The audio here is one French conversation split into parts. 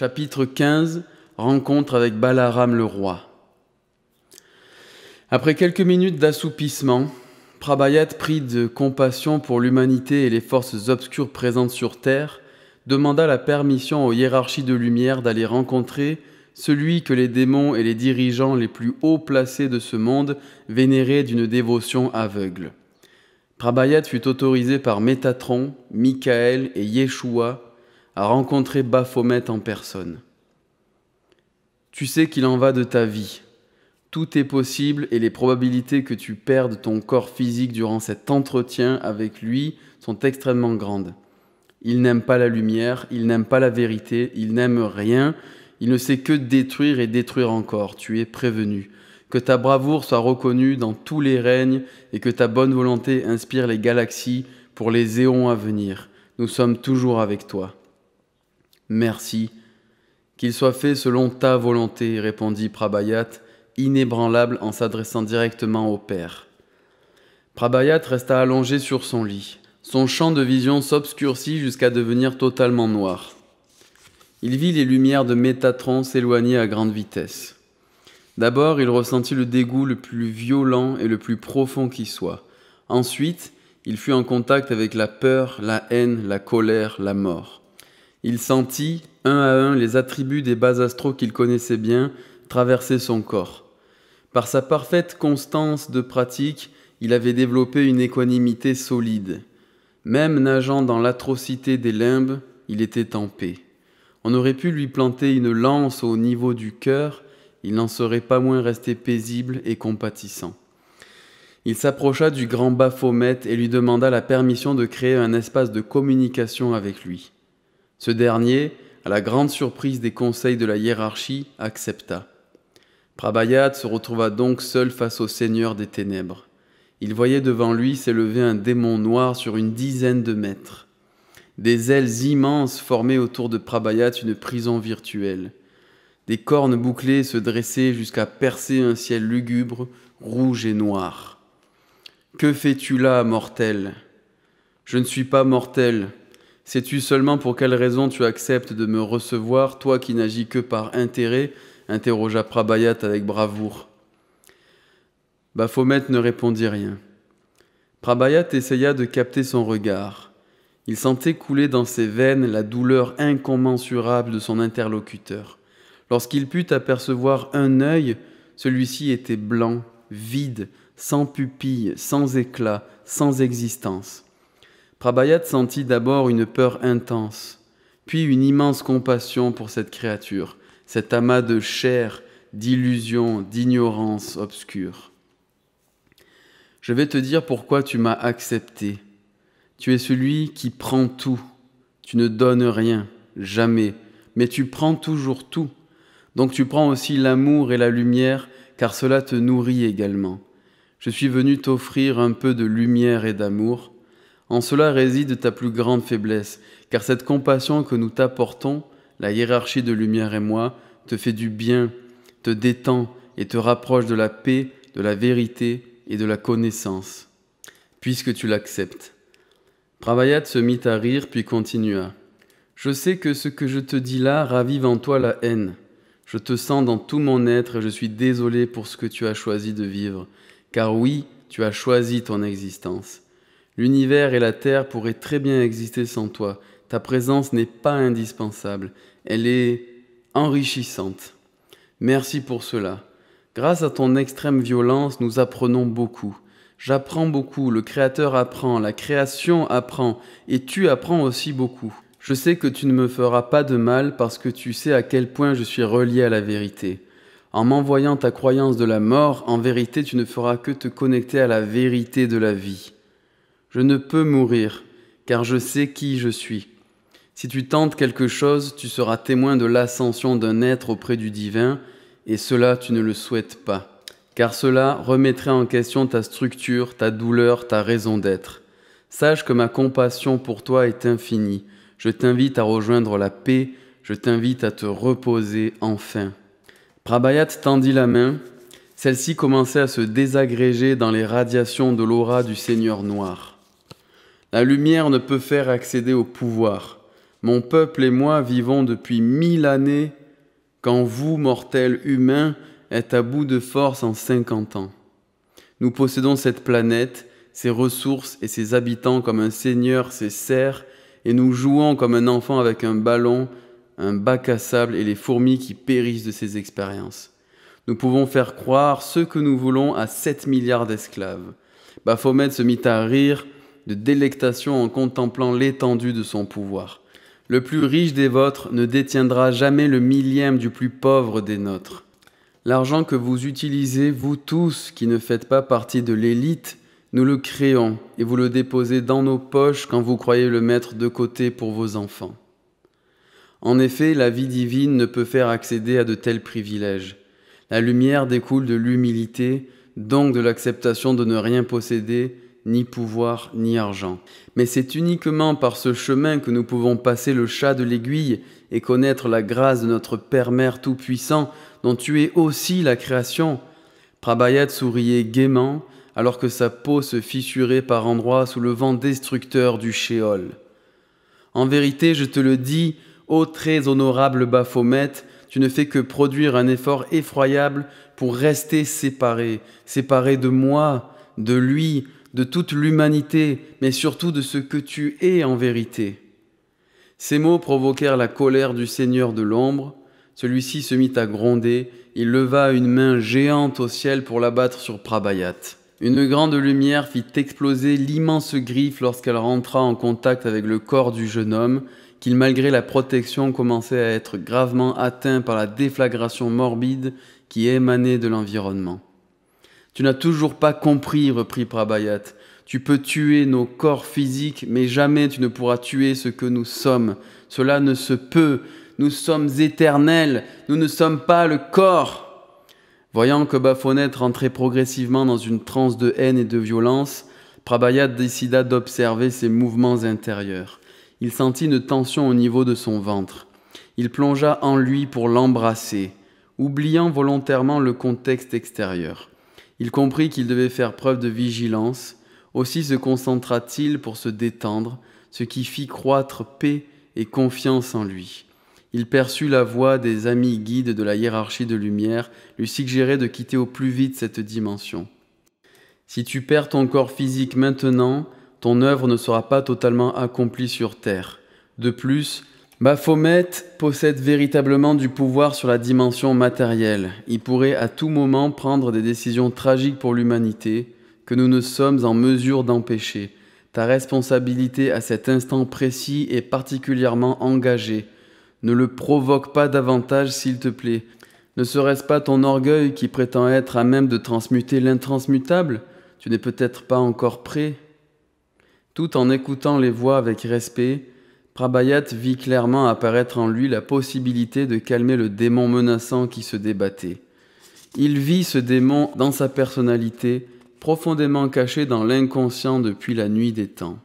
Chapitre 15 Rencontre avec Balaram le roi. Après quelques minutes d'assoupissement, Prabhayat, pris de compassion pour l'humanité et les forces obscures présentes sur Terre, demanda la permission aux hiérarchies de lumière d'aller rencontrer celui que les démons et les dirigeants les plus haut placés de ce monde vénéraient d'une dévotion aveugle. Prabhayat fut autorisé par Métatron, Michael et Yeshua à rencontrer Baphomet en personne. Tu sais qu'il en va de ta vie. Tout est possible et les probabilités que tu perdes ton corps physique durant cet entretien avec lui sont extrêmement grandes. Il n'aime pas la lumière, il n'aime pas la vérité, il n'aime rien, il ne sait que détruire et détruire encore. Tu es prévenu. Que ta bravoure soit reconnue dans tous les règnes et que ta bonne volonté inspire les galaxies pour les éons à venir. Nous sommes toujours avec toi. Merci. Qu'il soit fait selon ta volonté, répondit Prabhayat, inébranlable en s'adressant directement au Père. Prabhayat resta allongé sur son lit. Son champ de vision s'obscurcit jusqu'à devenir totalement noir. Il vit les lumières de Métatron s'éloigner à grande vitesse. D'abord, il ressentit le dégoût le plus violent et le plus profond qui soit. Ensuite, il fut en contact avec la peur, la haine, la colère, la mort. Il sentit, un à un, les attributs des bas astraux qu'il connaissait bien traverser son corps. Par sa parfaite constance de pratique, il avait développé une équanimité solide. Même nageant dans l'atrocité des limbes, il était en paix. On aurait pu lui planter une lance au niveau du cœur, il n'en serait pas moins resté paisible et compatissant. Il s'approcha du grand Baphomet et lui demanda la permission de créer un espace de communication avec lui. Ce dernier, à la grande surprise des conseils de la hiérarchie, accepta. Prabhayat se retrouva donc seul face au Seigneur des Ténèbres. Il voyait devant lui s'élever un démon noir sur une dizaine de mètres. Des ailes immenses formaient autour de Prabhayat une prison virtuelle. Des cornes bouclées se dressaient jusqu'à percer un ciel lugubre, rouge et noir. Que fais-tu là, mortel Je ne suis pas mortel, Sais-tu seulement pour quelle raison tu acceptes de me recevoir, toi qui n'agis que par intérêt interrogea Prabayat avec bravoure. Baphomet ne répondit rien. Prabayat essaya de capter son regard. Il sentait couler dans ses veines la douleur incommensurable de son interlocuteur. Lorsqu'il put apercevoir un œil, celui-ci était blanc, vide, sans pupille, sans éclat, sans existence. Prabhayat sentit d'abord une peur intense, puis une immense compassion pour cette créature, cet amas de chair, d'illusion, d'ignorance obscure. Je vais te dire pourquoi tu m'as accepté. Tu es celui qui prend tout. Tu ne donnes rien, jamais, mais tu prends toujours tout. Donc tu prends aussi l'amour et la lumière, car cela te nourrit également. Je suis venu t'offrir un peu de lumière et d'amour en cela réside ta plus grande faiblesse, car cette compassion que nous t'apportons, la hiérarchie de lumière et moi, te fait du bien, te détend et te rapproche de la paix, de la vérité et de la connaissance, puisque tu l'acceptes. Pravayat se mit à rire puis continua. Je sais que ce que je te dis là ravive en toi la haine. Je te sens dans tout mon être et je suis désolé pour ce que tu as choisi de vivre, car oui, tu as choisi ton existence. L'univers et la terre pourraient très bien exister sans toi. Ta présence n'est pas indispensable, elle est enrichissante. Merci pour cela. Grâce à ton extrême violence, nous apprenons beaucoup. J'apprends beaucoup, le Créateur apprend, la création apprend, et tu apprends aussi beaucoup. Je sais que tu ne me feras pas de mal parce que tu sais à quel point je suis relié à la vérité. En m'envoyant ta croyance de la mort, en vérité tu ne feras que te connecter à la vérité de la vie. Je ne peux mourir, car je sais qui je suis. Si tu tentes quelque chose, tu seras témoin de l'ascension d'un être auprès du divin, et cela tu ne le souhaites pas, car cela remettrait en question ta structure, ta douleur, ta raison d'être. Sache que ma compassion pour toi est infinie. Je t'invite à rejoindre la paix, je t'invite à te reposer enfin. Prabhayat tendit la main. Celle-ci commençait à se désagréger dans les radiations de l'aura du Seigneur noir. La lumière ne peut faire accéder au pouvoir. Mon peuple et moi vivons depuis mille années quand vous, mortels humains, êtes à bout de force en cinquante ans. Nous possédons cette planète, ses ressources et ses habitants comme un seigneur ses serfs, et nous jouons comme un enfant avec un ballon, un bac à sable et les fourmis qui périssent de ces expériences. Nous pouvons faire croire ce que nous voulons à sept milliards d'esclaves. Baphomet se mit à rire de délectation en contemplant l'étendue de son pouvoir. Le plus riche des vôtres ne détiendra jamais le millième du plus pauvre des nôtres. L'argent que vous utilisez, vous tous qui ne faites pas partie de l'élite, nous le créons et vous le déposez dans nos poches quand vous croyez le mettre de côté pour vos enfants. En effet, la vie divine ne peut faire accéder à de tels privilèges. La lumière découle de l'humilité, donc de l'acceptation de ne rien posséder, ni pouvoir, ni argent. Mais c'est uniquement par ce chemin que nous pouvons passer le chat de l'aiguille et connaître la grâce de notre Père-Mère Tout-Puissant, dont tu es aussi la création. Prabayat souriait gaiement, alors que sa peau se fissurait par endroits sous le vent destructeur du Shéol. En vérité, je te le dis, ô très honorable Baphomet, tu ne fais que produire un effort effroyable pour rester séparé, séparé de moi, de lui, de toute l'humanité, mais surtout de ce que tu es en vérité. Ces mots provoquèrent la colère du Seigneur de l'ombre. Celui-ci se mit à gronder, il leva une main géante au ciel pour l'abattre sur Prabayat. Une grande lumière fit exploser l'immense griffe lorsqu'elle rentra en contact avec le corps du jeune homme, qu'il malgré la protection commençait à être gravement atteint par la déflagration morbide qui émanait de l'environnement. Tu n'as toujours pas compris, reprit Prabhayat. Tu peux tuer nos corps physiques, mais jamais tu ne pourras tuer ce que nous sommes. Cela ne se peut. Nous sommes éternels. Nous ne sommes pas le corps. Voyant que Baphonette rentrait progressivement dans une transe de haine et de violence, Prabhayat décida d'observer ses mouvements intérieurs. Il sentit une tension au niveau de son ventre. Il plongea en lui pour l'embrasser, oubliant volontairement le contexte extérieur. Il comprit qu'il devait faire preuve de vigilance, aussi se concentra-t-il pour se détendre, ce qui fit croître paix et confiance en lui. Il perçut la voix des amis guides de la hiérarchie de lumière, lui suggérer de quitter au plus vite cette dimension. Si tu perds ton corps physique maintenant, ton œuvre ne sera pas totalement accomplie sur Terre. De plus, Baphomet possède véritablement du pouvoir sur la dimension matérielle. Il pourrait à tout moment prendre des décisions tragiques pour l'humanité que nous ne sommes en mesure d'empêcher. Ta responsabilité à cet instant précis est particulièrement engagée. Ne le provoque pas davantage, s'il te plaît. Ne serait-ce pas ton orgueil qui prétend être à même de transmuter l'intransmutable Tu n'es peut-être pas encore prêt. Tout en écoutant les voix avec respect, Rabayat vit clairement apparaître en lui la possibilité de calmer le démon menaçant qui se débattait. Il vit ce démon dans sa personnalité, profondément caché dans l'inconscient depuis la nuit des temps.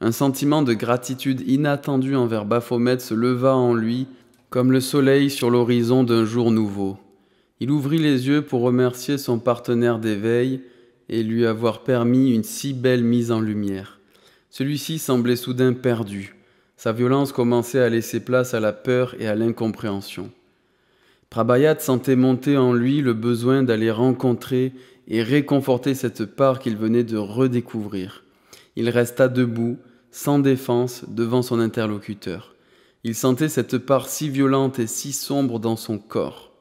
Un sentiment de gratitude inattendu envers Baphomet se leva en lui, comme le soleil sur l'horizon d'un jour nouveau. Il ouvrit les yeux pour remercier son partenaire d'éveil et lui avoir permis une si belle mise en lumière. Celui-ci semblait soudain perdu, sa violence commençait à laisser place à la peur et à l'incompréhension. Prabhayat sentait monter en lui le besoin d'aller rencontrer et réconforter cette part qu'il venait de redécouvrir. Il resta debout, sans défense, devant son interlocuteur. Il sentait cette part si violente et si sombre dans son corps.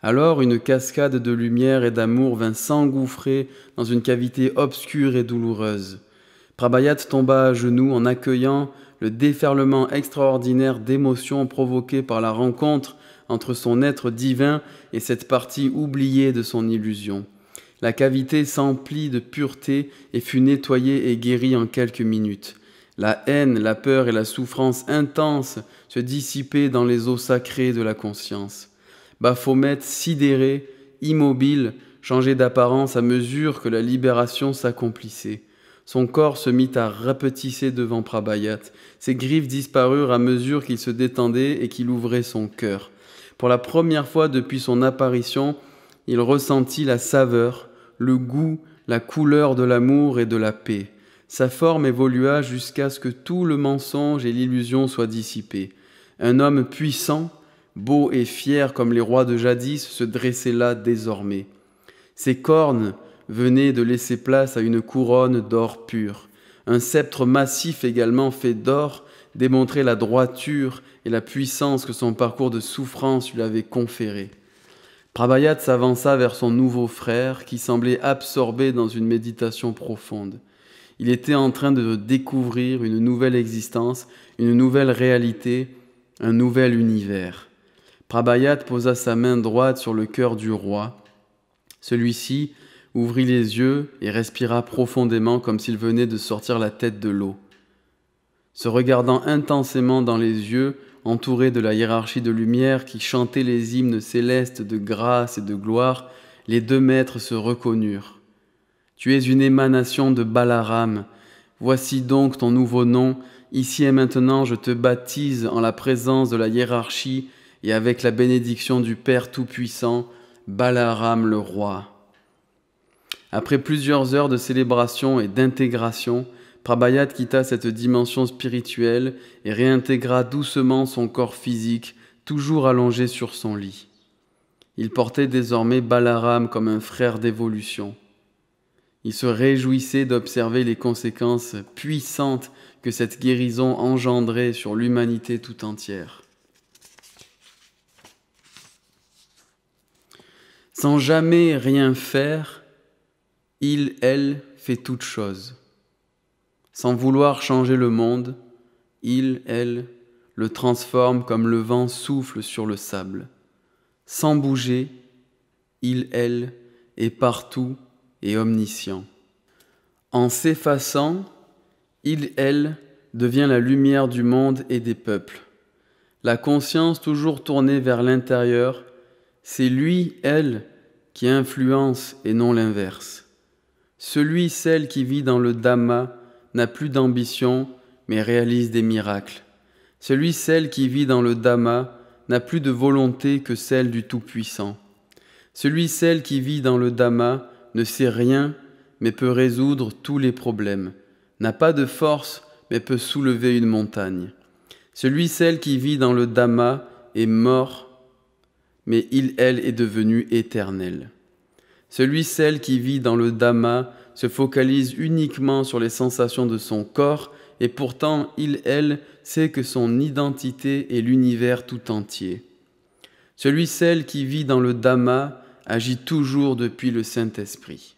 Alors une cascade de lumière et d'amour vint s'engouffrer dans une cavité obscure et douloureuse. Prabhayat tomba à genoux en accueillant le déferlement extraordinaire d'émotions provoquées par la rencontre entre son être divin et cette partie oubliée de son illusion. La cavité s'emplit de pureté et fut nettoyée et guérie en quelques minutes. La haine, la peur et la souffrance intenses se dissipaient dans les eaux sacrées de la conscience. Baphomet, sidéré, immobile, changeait d'apparence à mesure que la libération s'accomplissait. Son corps se mit à rapetisser devant Prabhayat. Ses griffes disparurent à mesure qu'il se détendait et qu'il ouvrait son cœur. Pour la première fois depuis son apparition, il ressentit la saveur, le goût, la couleur de l'amour et de la paix. Sa forme évolua jusqu'à ce que tout le mensonge et l'illusion soient dissipés. Un homme puissant, beau et fier comme les rois de jadis se dressait là désormais. Ses cornes, venait de laisser place à une couronne d'or pur. Un sceptre massif également fait d'or démontrait la droiture et la puissance que son parcours de souffrance lui avait conférée. Prabhayat s'avança vers son nouveau frère qui semblait absorbé dans une méditation profonde. Il était en train de découvrir une nouvelle existence, une nouvelle réalité, un nouvel univers. Prabhayat posa sa main droite sur le cœur du roi. Celui-ci, ouvrit les yeux et respira profondément comme s'il venait de sortir la tête de l'eau. Se regardant intensément dans les yeux, entouré de la hiérarchie de lumière qui chantait les hymnes célestes de grâce et de gloire, les deux maîtres se reconnurent. Tu es une émanation de Balaram. Voici donc ton nouveau nom. Ici et maintenant, je te baptise en la présence de la hiérarchie et avec la bénédiction du Père Tout-Puissant, Balaram le Roi. Après plusieurs heures de célébration et d'intégration, Prabhayat quitta cette dimension spirituelle et réintégra doucement son corps physique, toujours allongé sur son lit. Il portait désormais Balaram comme un frère d'évolution. Il se réjouissait d'observer les conséquences puissantes que cette guérison engendrait sur l'humanité tout entière. Sans jamais rien faire, il, elle, fait toutes choses. Sans vouloir changer le monde, il, elle, le transforme comme le vent souffle sur le sable. Sans bouger, il, elle, est partout et omniscient. En s'effaçant, il, elle, devient la lumière du monde et des peuples. La conscience toujours tournée vers l'intérieur, c'est lui, elle, qui influence et non l'inverse. Celui, celle qui vit dans le Dhamma n'a plus d'ambition, mais réalise des miracles. Celui, celle qui vit dans le Dhamma n'a plus de volonté que celle du Tout-Puissant. Celui, celle qui vit dans le Dhamma ne sait rien, mais peut résoudre tous les problèmes, n'a pas de force, mais peut soulever une montagne. Celui, celle qui vit dans le Dhamma est mort, mais il, elle, est devenu éternel. Celui, celle qui vit dans le Dhamma se focalise uniquement sur les sensations de son corps et pourtant il, elle, sait que son identité est l'univers tout entier. Celui, celle qui vit dans le Dhamma agit toujours depuis le Saint-Esprit.